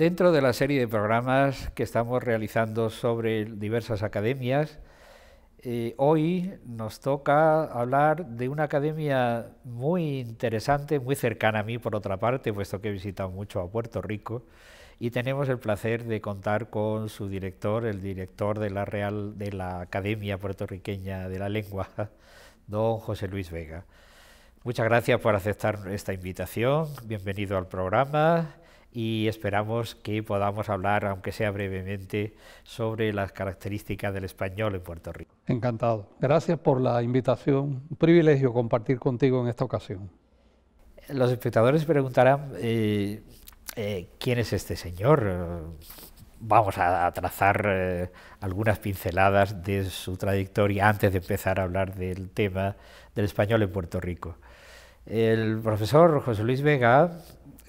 Dentro de la serie de programas que estamos realizando sobre diversas academias, eh, hoy nos toca hablar de una academia muy interesante, muy cercana a mí por otra parte, puesto que he visitado mucho a Puerto Rico y tenemos el placer de contar con su director, el director de la Real de la Academia Puertorriqueña de la Lengua, don José Luis Vega. Muchas gracias por aceptar esta invitación. Bienvenido al programa y esperamos que podamos hablar, aunque sea brevemente, sobre las características del español en Puerto Rico. Encantado. Gracias por la invitación. Un privilegio compartir contigo en esta ocasión. Los espectadores preguntarán, eh, eh, ¿quién es este señor? Vamos a, trazar eh, algunas pinceladas de su trayectoria antes de empezar a hablar del tema del español en Puerto Rico. El profesor José Luis Vega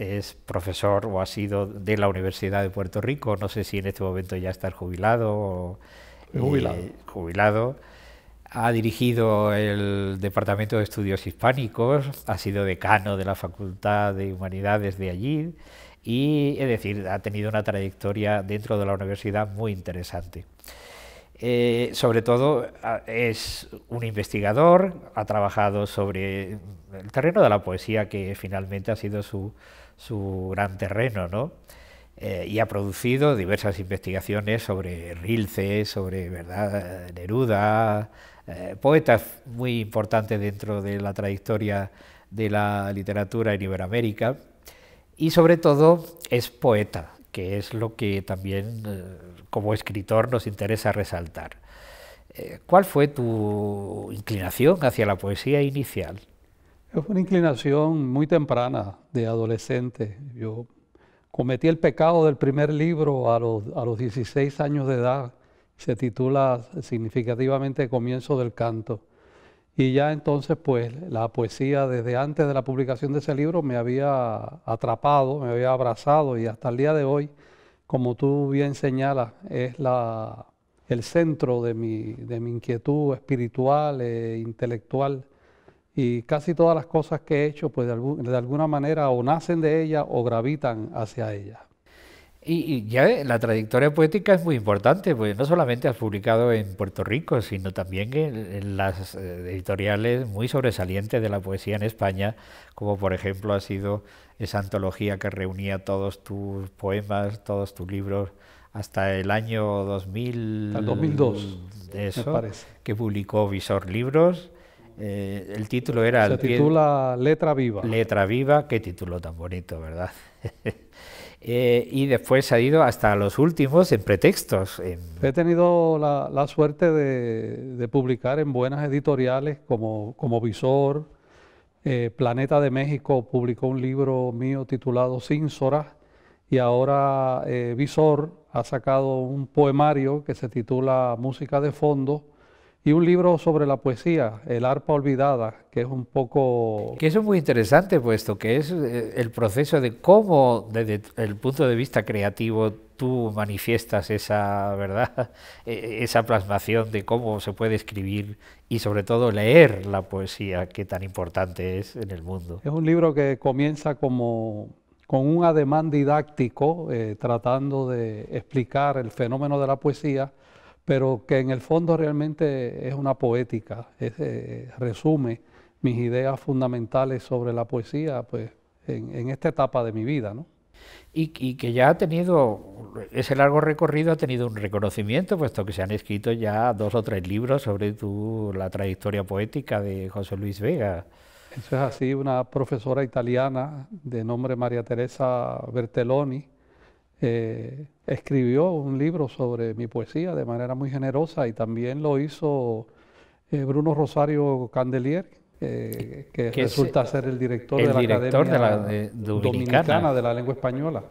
es profesor o ha sido de la Universidad de Puerto Rico, no sé si en este momento ya está jubilado o eh, jubilado. Eh, jubilado. Ha dirigido el Departamento de Estudios Hispánicos, ha sido decano de la Facultad de Humanidades de allí y, es decir, ha tenido una trayectoria dentro de la universidad muy interesante. Eh, sobre todo ah, es un investigador, ha trabajado sobre el terreno de la poesía, que finalmente ha sido su, su gran terreno, ¿no? Eh, y ha producido diversas investigaciones sobre Rilce, sobre ¿verdad? Eh, Neruda, poeta eh, poetas muy importante dentro de la trayectoria de la literatura en Iberoamérica, y sobre todo es poeta, que es lo que también como escritor nos interesa resaltar. ¿Cuál fue tu inclinación hacia la poesía inicial? Es una inclinación muy temprana de adolescente. Yo cometí el pecado del primer libro a los, 16 años de edad. Se titula significativamente Comienzo del Canto. Y ya entonces, pues, la poesía desde antes de la publicación de ese libro me había atrapado, me había abrazado y hasta el día de hoy, como tú bien señalas, es la, el centro de mi, de mi inquietud espiritual e intelectual. Y casi todas las cosas que he hecho, pues de, alguna manera o nacen de ella o gravitan hacia ella. Y, ya la trayectoria poética es muy importante, pues no solamente has publicado en Puerto Rico, sino también en, las eh, editoriales muy sobresalientes de la poesía en España, como por ejemplo ha sido esa antología que reunía todos tus poemas, todos tus libros, hasta el año 2000, hasta el 2002, eso, que publicó Visor Libros eh, el título era... Se titula Letra Viva. Letra Viva, qué título tan bonito, ¿verdad? Eh, y después ha ido hasta los últimos en pretextos. He tenido la, suerte de, publicar en buenas editoriales como, Visor. Eh, Planeta de México publicó un libro mío titulado Sínsora y ahora Visor ha sacado un poemario que se titula Música de Fondo y un libro sobre la poesía, El arpa olvidada, que es un poco... Que eso es muy interesante, puesto que es eh, el proceso de cómo, desde el punto de vista creativo, tú manifiestas esa, ¿verdad? E, e, esa plasmación de cómo se puede escribir y sobre todo leer la poesía, que tan importante es en el mundo. Es un libro que comienza como con un ademán didáctico, eh, tratando de explicar el fenómeno de la poesía, pero que en el fondo realmente es una poética, eh, resume mis ideas fundamentales sobre la poesía pues, en, esta etapa de mi vida. ¿no? Y, que ya ha tenido, ese largo recorrido ha tenido un reconocimiento, puesto que se han escrito ya dos o tres libros sobre tu, la trayectoria poética de José Luis Vega. Eso es así, una profesora italiana de nombre María Teresa Bertelloni, eh, escribió un libro sobre mi poesía de manera muy generosa y también lo hizo eh, Bruno Rosario Candelier, eh, que resulta ser el director, de la Academia de la, Dominicana. de la Lengua Española.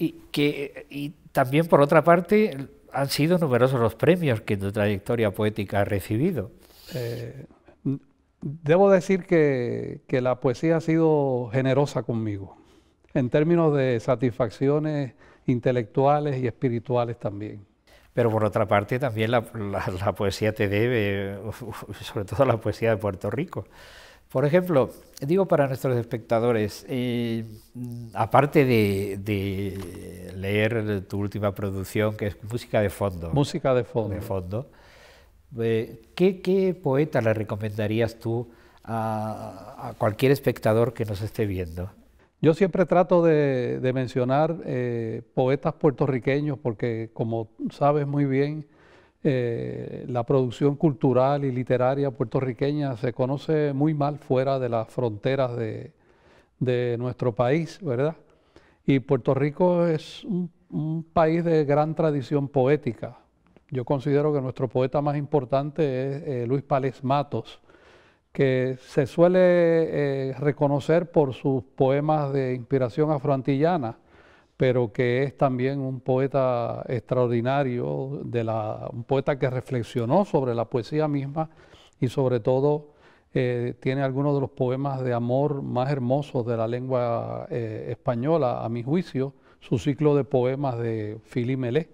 Y, que, y también, por otra parte, han sido numerosos los premios que tu trayectoria poética ha recibido. debo decir que la poesía ha sido generosa conmigo en términos de satisfacciones intelectuales y espirituales también. Pero por otra parte también la, poesía te debe, sobre todo la poesía de Puerto Rico. Por ejemplo, digo para nuestros espectadores, eh, aparte de, leer tu última producción, que es música de fondo. Música de fondo. De fondo eh, ¿qué, poeta le recomendarías tú a cualquier espectador que nos esté viendo? Yo siempre trato de, mencionar eh, poetas puertorriqueños porque, como sabes muy bien, eh, la producción cultural y literaria puertorriqueña se conoce muy mal fuera de las fronteras de, nuestro país, ¿verdad? Y Puerto Rico es un, país de gran tradición poética. Yo considero que nuestro poeta más importante es eh, Luis Pález Matos, que se suele eh, reconocer por sus poemas de inspiración afroantillana, pero que es también un poeta extraordinario, un poeta que reflexionó sobre la poesía misma y sobre todo eh, tiene algunos de los poemas de amor más hermosos de la lengua eh, española, a mi juicio, su ciclo de poemas de Philly Melé.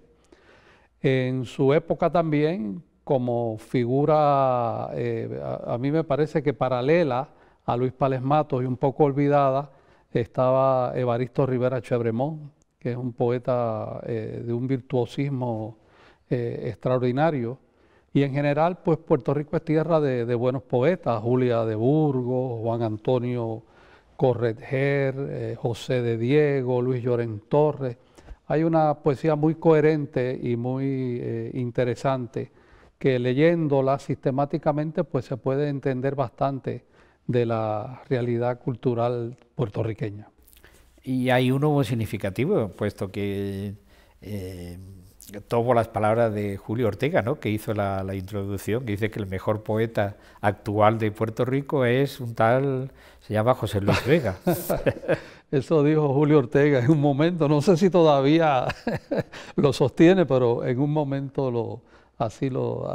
En su época también como figura, eh, a, mí me parece que paralela a Luis Pález Matos y un poco olvidada, estaba Evaristo Rivera Chevremont, que es un poeta eh, de un virtuosismo eh, extraordinario. Y en general, pues Puerto Rico es tierra de, buenos poetas, Julia de Burgos, Juan Antonio Corretjer, José de Diego, Luis Lloren Torres. Hay una poesía muy coherente y muy interesante que leyéndola sistemáticamente pues se puede entender bastante de la realidad cultural puertorriqueña. Y hay uno muy significativo, puesto que eh, tomo las palabras de Julio Ortega, que hizo la, la, introducción, que dice que el mejor poeta actual de Puerto Rico es un tal, se llama José Luis Vega. Eso dijo Julio Ortega en un momento, no sé si todavía lo sostiene, pero en un momento lo, Así lo,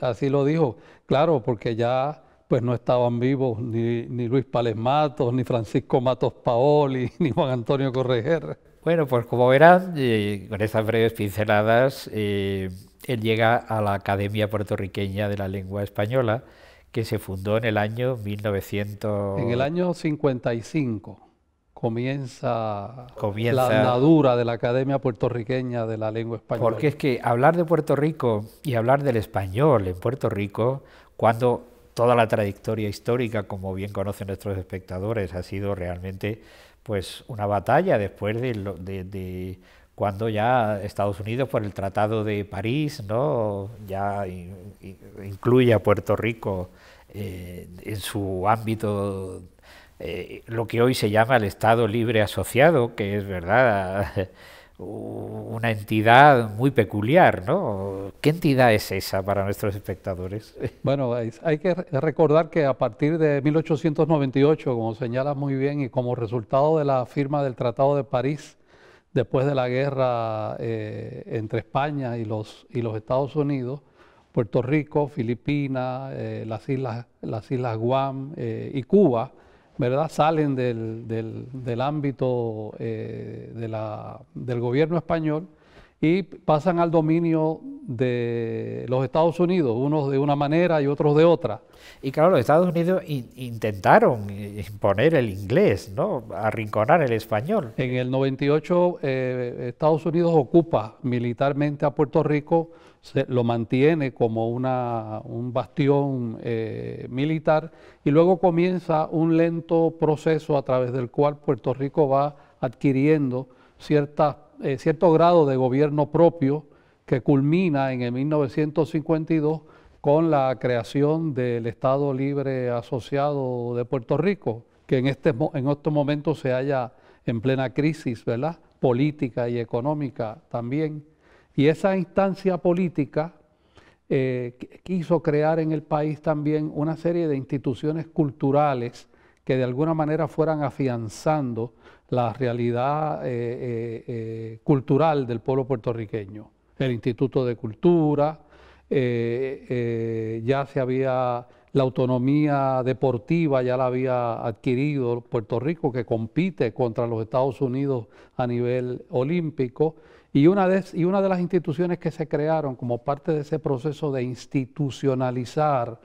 así, lo dijo. Claro, porque ya pues no estaban vivos ni, Luis Pales Matos, ni Francisco Matos Paoli, ni Juan Antonio Correger. Bueno, pues como verás, con esas breves pinceladas, eh, él llega a la Academia Puertorriqueña de la Lengua Española, que se fundó en el año 1900. En el año 55 comienza, la andadura de la Academia Puertorriqueña de la Lengua Española. Porque es que hablar de Puerto Rico y hablar del español en Puerto Rico, cuando toda la trayectoria histórica, como bien conocen nuestros espectadores, ha sido realmente pues una batalla después de, de, cuando ya Estados Unidos por el Tratado de París no ya incluye a Puerto Rico eh, en su ámbito eh, lo que hoy se llama el Estado Libre Asociado, que es verdad una entidad muy peculiar, ¿no? ¿Qué entidad es esa para nuestros espectadores? Bueno, hay que recordar que a partir de 1898, como señala muy bien, y como resultado de la firma del Tratado de París, después de la guerra eh, entre España y los, Estados Unidos, Puerto Rico, Filipinas, eh, las, islas, las islas Guam y Cuba, ¿verdad? salen del, del, ámbito eh, de del gobierno español y pasan al dominio de los Estados Unidos, unos de una manera y otros de otra. Y claro, los Estados Unidos intentaron imponer el inglés, ¿no? arrinconar el español. En el 98 eh, Estados Unidos ocupa militarmente a Puerto Rico lo mantiene como una, un bastión eh, militar y luego comienza un lento proceso a través del cual Puerto Rico va adquiriendo cierta, eh, cierto grado de gobierno propio que culmina en el 1952 con la creación del Estado Libre Asociado de Puerto Rico, que en este, en momento se halla en plena crisis política y económica también. Y esa instancia política eh, quiso crear en el país también una serie de instituciones culturales que de alguna manera fueran afianzando la realidad eh, eh, cultural del pueblo puertorriqueño. El Instituto de Cultura, ya se había, la autonomía deportiva ya la había adquirido Puerto Rico, que compite contra los Estados Unidos a nivel olímpico y una, de, y una de las instituciones que se crearon como parte de ese proceso de institucionalizar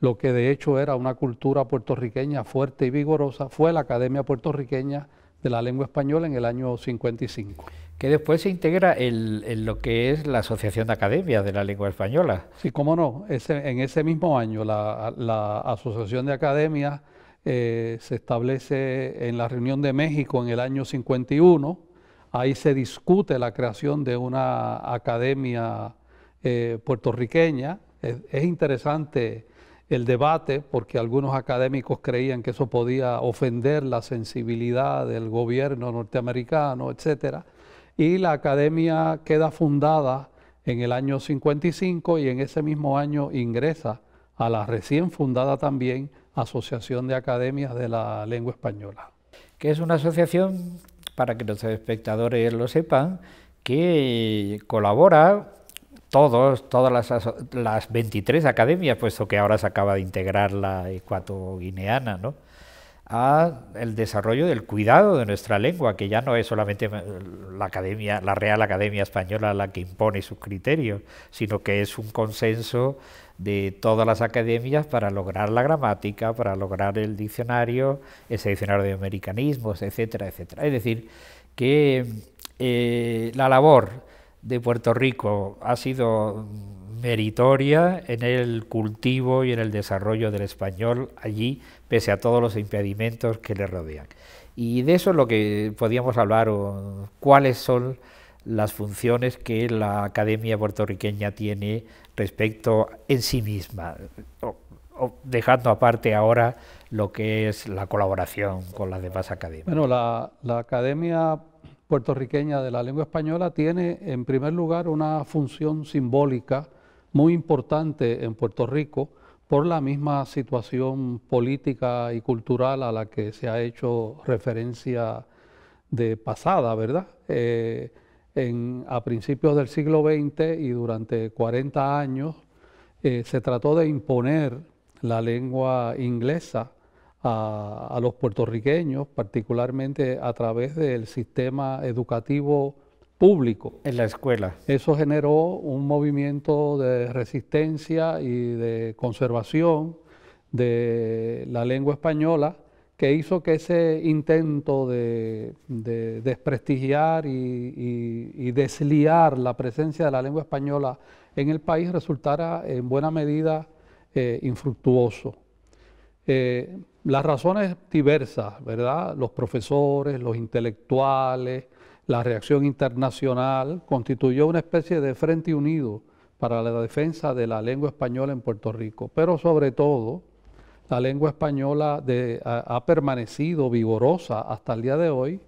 lo que de hecho era una cultura puertorriqueña fuerte y vigorosa fue la Academia Puertorriqueña de la Lengua Española en el año 55. Que después se integra en, lo que es la Asociación de Academias de la Lengua Española. Sí, cómo no. en ese mismo año la, Asociación de Academias eh, se establece en la reunión de México en el año 51 Ahí se discute la creación de una academia eh, puertorriqueña. Es, interesante el debate porque algunos académicos creían que eso podía ofender la sensibilidad del gobierno norteamericano, etc. Y la academia queda fundada en el año 55 y en ese mismo año ingresa a la recién fundada también Asociación de Academias de la Lengua Española. Que es una asociación para que los espectadores lo sepan, que colabora todos, todas las, 23 academias, puesto que ahora se acaba de integrar la ecuatoguineana, ¿no? a el desarrollo del cuidado de nuestra lengua, que ya no es solamente eh, la academia, la Real Academia Española la que impone sus criterios, sino que es un consenso de todas las academias para lograr la gramática, para lograr el diccionario, ese diccionario de americanismos, etcétera, etcétera. Es decir, que eh, la labor de Puerto Rico ha sido meritoria en el cultivo y en el desarrollo del español allí, pese a todos los impedimentos que le rodean. Y de eso es lo que podíamos hablar, cuáles son las funciones que la Academia puertorriqueña tiene respecto en sí misma, dejando aparte ahora lo que es la colaboración con las demás academias. Bueno, la, la Academia puertorriqueña de la lengua española tiene, en primer lugar, una función simbólica muy importante en Puerto Rico por la misma situación política y cultural a la que se ha hecho referencia de pasada, ¿verdad? Eh, a principios del siglo XX y durante 40 años eh, se trató de imponer la lengua inglesa a los puertorriqueños, particularmente a través del sistema educativo público. En la escuela. Eso generó un movimiento de resistencia y de conservación de la lengua española que hizo que ese intento de, desprestigiar y, desliar la presencia de la lengua española en el país resultara en buena medida eh, infructuoso. Eh, las razones diversas, ¿verdad? Los profesores, los intelectuales, la reacción internacional constituyó una especie de frente unido para la defensa de la lengua española en Puerto Rico, pero sobre todo la lengua española de, ha, permanecido vigorosa hasta el día de hoy,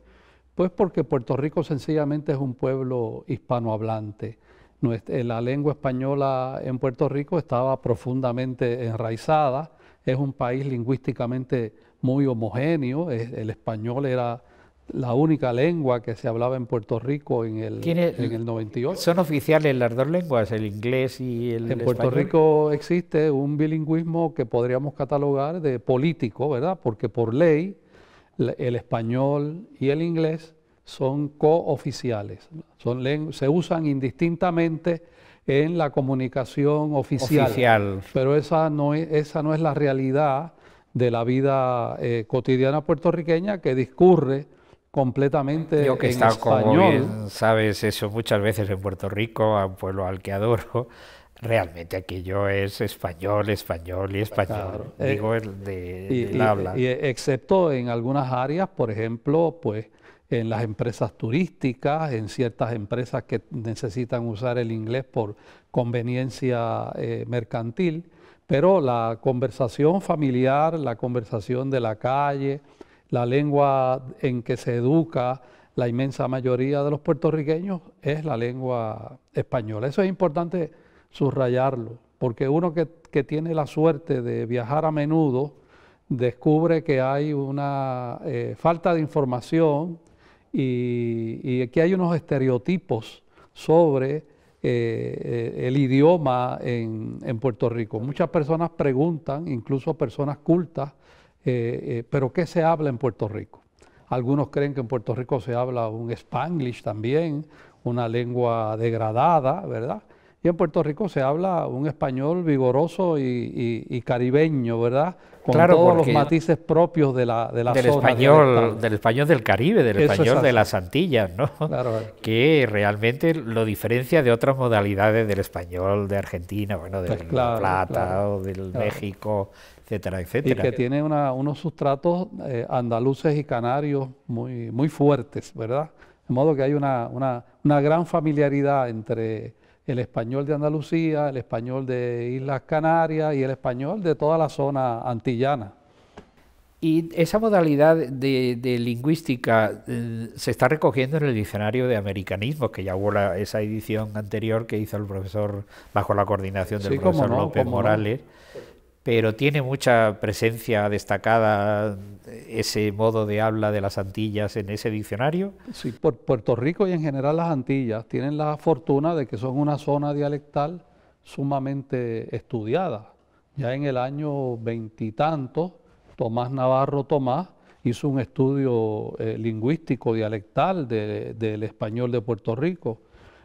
pues porque Puerto Rico sencillamente es un pueblo hispanohablante. Eh, la lengua española en Puerto Rico estaba profundamente enraizada, es un país lingüísticamente muy homogéneo, el español era la única lengua que se hablaba en Puerto Rico en el, en el 98. ¿Son oficiales las dos lenguas, el inglés y el español? En Puerto Rico existe un bilingüismo que podríamos catalogar de político, ¿verdad? Porque por ley el español y el inglés son cooficiales, son se usan indistintamente en la comunicación oficial, pero esa no, es, esa no es la realidad de la vida eh, cotidiana puertorriqueña que discurre completamente Yo que español. sabes eso muchas veces en Puerto Rico, a un pueblo al que adoro, realmente aquello es español, español y español. Eh, Digo, el de, habla. Y excepto en algunas áreas, por ejemplo, pues en las empresas turísticas, en ciertas empresas que necesitan usar el inglés por conveniencia eh, mercantil, pero la conversación familiar, la conversación de la calle, la lengua en que se educa la inmensa mayoría de los puertorriqueños es la lengua española. Eso es importante subrayarlo, porque uno que, tiene la suerte de viajar a menudo descubre que hay una eh, falta de información y, que hay unos estereotipos sobre eh, eh, el idioma en, en Puerto Rico. Muchas personas preguntan, incluso personas cultas, eh, eh, pero ¿qué se habla en Puerto Rico? Algunos creen que en Puerto Rico se habla un spanglish también, una lengua degradada, ¿verdad? Y en Puerto Rico se habla un español vigoroso y, caribeño, ¿verdad? Con todos los matices propios de la, de la del Español, del, español del Caribe, del español de las Antillas, ¿no? Claro, Que realmente lo diferencia de otras modalidades del español de Argentina, bueno, de pues La Plata o del México, y que tiene unos sustratos eh, andaluces y canarios muy, muy fuertes, ¿verdad? De modo que hay una, una, gran familiaridad entre el español de Andalucía, el español de Islas Canarias y el español de toda la zona antillana. Y esa modalidad de, lingüística eh, se está recogiendo en el diccionario de americanismo, que ya hubo la, esa edición anterior que hizo el profesor, bajo la coordinación del profesor López Morales pero tiene mucha presencia destacada ese modo de habla de las Antillas en ese diccionario. Sí, por Puerto Rico y en general las Antillas tienen la fortuna de que son una zona dialectal sumamente estudiada. Ya en el año veintitantos, Tomás Navarro Tomás hizo un estudio eh, lingüístico dialectal del español de Puerto Rico.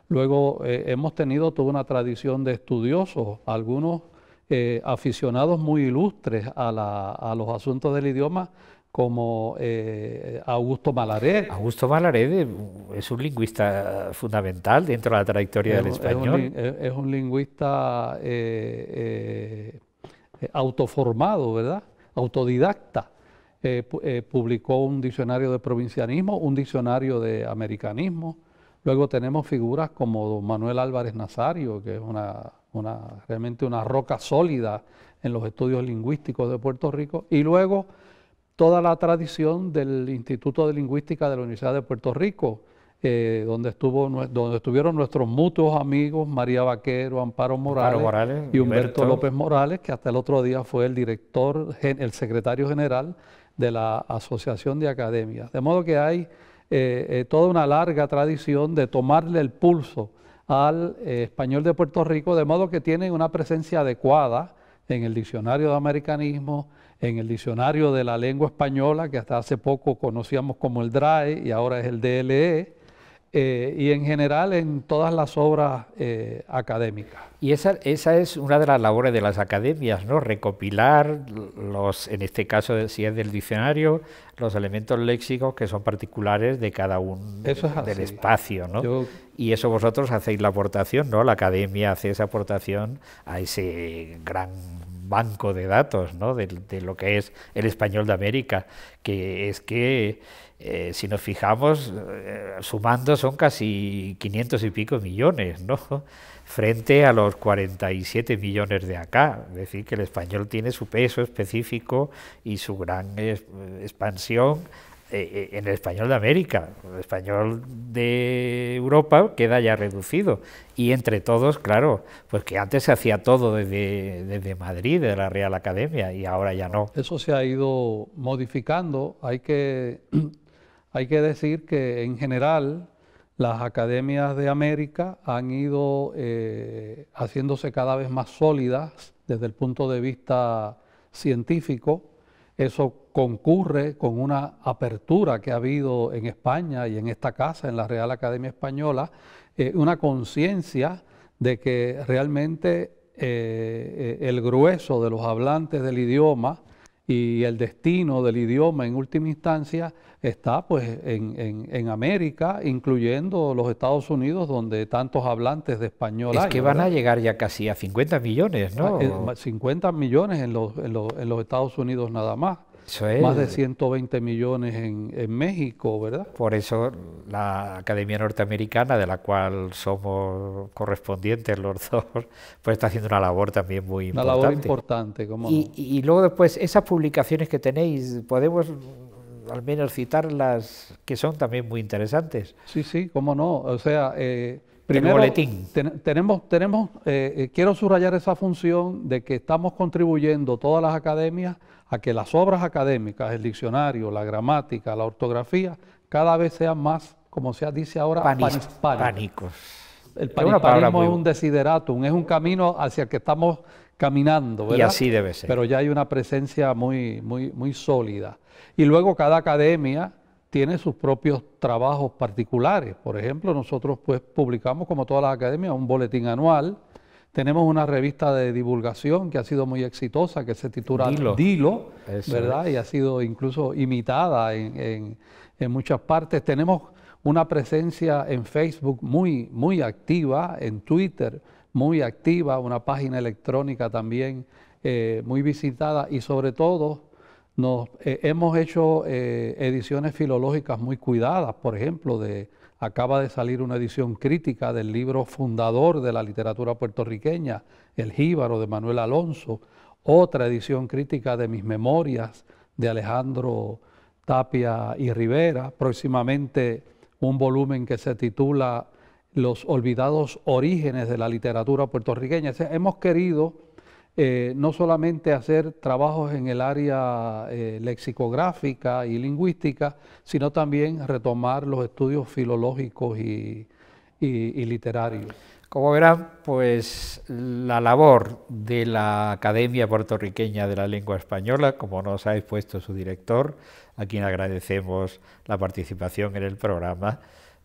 Luego eh, hemos tenido toda una tradición de estudiosos, algunos eh, aficionados muy ilustres a, los asuntos del idioma como eh, Augusto Malared. Augusto Malared uh, es un lingüista fundamental dentro de la trayectoria del español. Es un, lingüista eh, autoformado, ¿verdad? Autodidacta. publicó un diccionario de provincianismo, un diccionario de americanismo. Luego tenemos figuras como don Manuel Álvarez Nazario, que es una realmente una roca sólida en los estudios lingüísticos de Puerto Rico, y luego toda la tradición del Instituto de Lingüística de la Universidad de Puerto Rico, eh, donde, estuvo, donde estuvieron nuestros mutuos amigos María Vaquero, Amparo Morales, y Humberto, López Morales, que hasta el otro día fue el director, el secretario general de la Asociación de Academias. De modo que hay eh, eh, toda una larga tradición de tomarle el pulso al eh, español de Puerto Rico, de modo que tienen una presencia adecuada en el diccionario de americanismo, en el diccionario de la lengua española, que hasta hace poco conocíamos como el DRAE y ahora es el DLE, eh, y en general en todas las obras eh, académicas. Y esa, esa es una de las labores de las academias, ¿no? Recopilar los, en este caso, si es del diccionario, los elementos léxicos que son particulares de cada uno del espacio, ¿no? Y eso vosotros hacéis la aportación, ¿no? La academia hace esa aportación a ese gran banco de datos ¿no? de, lo que es el español de América, que es que eh, si nos fijamos, eh, sumando son casi 500 y pico millones, ¿no? frente a los 47 millones de acá. Es decir, que el español tiene su peso específico y su gran eh, expansión eh, eh, en el español de América, el español de Europa queda ya reducido. Y entre todos, claro, pues que antes se hacía todo desde, desde Madrid, de la Real Academia, y ahora ya no. Eso se ha ido modificando. Hay que, hay que decir que en general las academias de América han ido eh, haciéndose cada vez más sólidas desde el punto de vista científico. Eso concurre con una apertura que ha habido en España y en esta casa, en la Real Academia Española, eh, una conciencia de que realmente eh, eh, el grueso de los hablantes del idioma y el destino del idioma en última instancia está pues en, en, América, incluyendo los Estados Unidos, donde tantos hablantes de español es hay. Es que van a llegar ya casi a 50 millones, ¿no? 50 ah, millones en los, en los Estados Unidos nada más. Más de 120 millones en, México, ¿verdad? Por eso la Academia Norteamericana, de la cual somos correspondientes los dos, pues está haciendo una labor también muy importante. Una labor importante, cómo Y, y, luego después, esas publicaciones que tenéis, podemos al menos citarlas, que son también muy interesantes. Sí, sí, cómo no. O sea, eh, primero, boletín. tenemos, tenemos eh, eh, quiero subrayar esa función de que estamos contribuyendo todas las academias a que las obras académicas, el diccionario, la gramática, la ortografía, cada vez sean más, como se dice ahora, Panis, El panhispanismo es, un desideratum, es un camino hacia el que estamos caminando, ¿verdad? Y así debe ser. Pero ya hay una presencia muy, muy, muy sólida. Y luego cada academia tiene sus propios trabajos particulares. Por ejemplo, nosotros pues publicamos, como todas las academias, un boletín anual tenemos una revista de divulgación que ha sido muy exitosa, que se titula Dilo, ¿verdad? Y ha sido incluso imitada en, muchas partes. Tenemos una presencia en Facebook muy, muy activa, en Twitter muy activa, una página electrónica también eh, muy visitada y sobre todo nos, eh, hemos hecho eh, ediciones filológicas muy cuidadas, por ejemplo, de acaba de salir una edición crítica del libro fundador de la literatura puertorriqueña, El Jíbaro de Manuel Alonso, otra edición crítica de mis memorias de Alejandro Tapia y Rivera, próximamente un volumen que se titula Los olvidados orígenes de la literatura puertorriqueña. hemos querido eh, no solamente hacer trabajos en el área eh, lexicográfica y lingüística, sino también retomar los estudios filológicos y, literarios. Como verán, pues la labor de la Academia Puertorriqueña de la Lengua Española, como nos ha expuesto su director, a quien agradecemos la participación en el programa,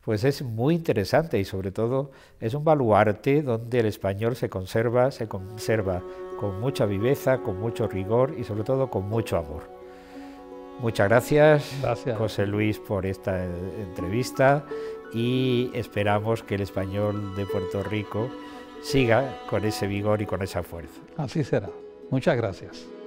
pues es muy interesante y sobre todo es un baluarte donde el español se conserva, se conserva con mucha viveza, con mucho rigor y sobre todo con mucho amor. Muchas gracias, José Luis por esta eh, entrevista y esperamos que el español de Puerto Rico siga con ese vigor y con esa fuerza. Así será. Muchas gracias.